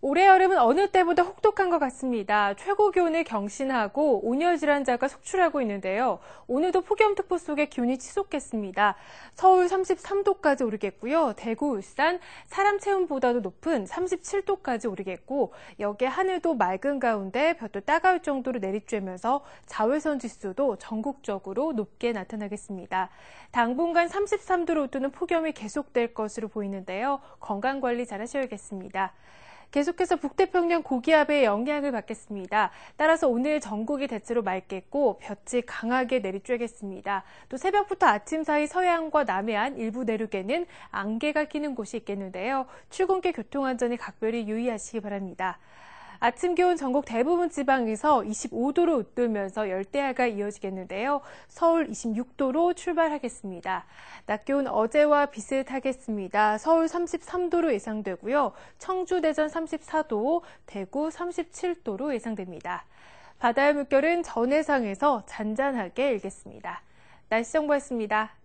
올해 여름은 어느 때보다 혹독한 것 같습니다. 최고 기온을 경신하고 온열질환자가 속출하고 있는데요. 오늘도 폭염특보 속에 기온이 치솟겠습니다. 서울 33도까지 오르겠고요. 대구, 울산, 사람 체온보다도 높은 37도까지 오르겠고 여기에 하늘도 맑은 가운데 별도 따가울 정도로 내리쬐면서 자외선 지수도 전국적으로 높게 나타나겠습니다. 당분간 33도로 뜨는 폭염이 계속될 것으로 보이는데요. 건강관리 잘 하셔야겠습니다. 계속해서 북태평양 고기압의 영향을 받겠습니다. 따라서 오늘 전국이 대체로 맑겠고 볕이 강하게 내리쬐겠습니다. 또 새벽부터 아침 사이 서해안과 남해안 일부 내륙에는 안개가 끼는 곳이 있겠는데요. 출근길 교통안전에 각별히 유의하시기 바랍니다. 아침 기온 전국 대부분 지방에서 25도로 웃돌면서 열대야가 이어지겠는데요. 서울 26도로 출발하겠습니다. 낮 기온 어제와 비슷하겠습니다. 서울 33도로 예상되고요. 청주 대전 34도, 대구 37도로 예상됩니다. 바다의 물결은 전해상에서 잔잔하게 일겠습니다. 날씨 정보였습니다.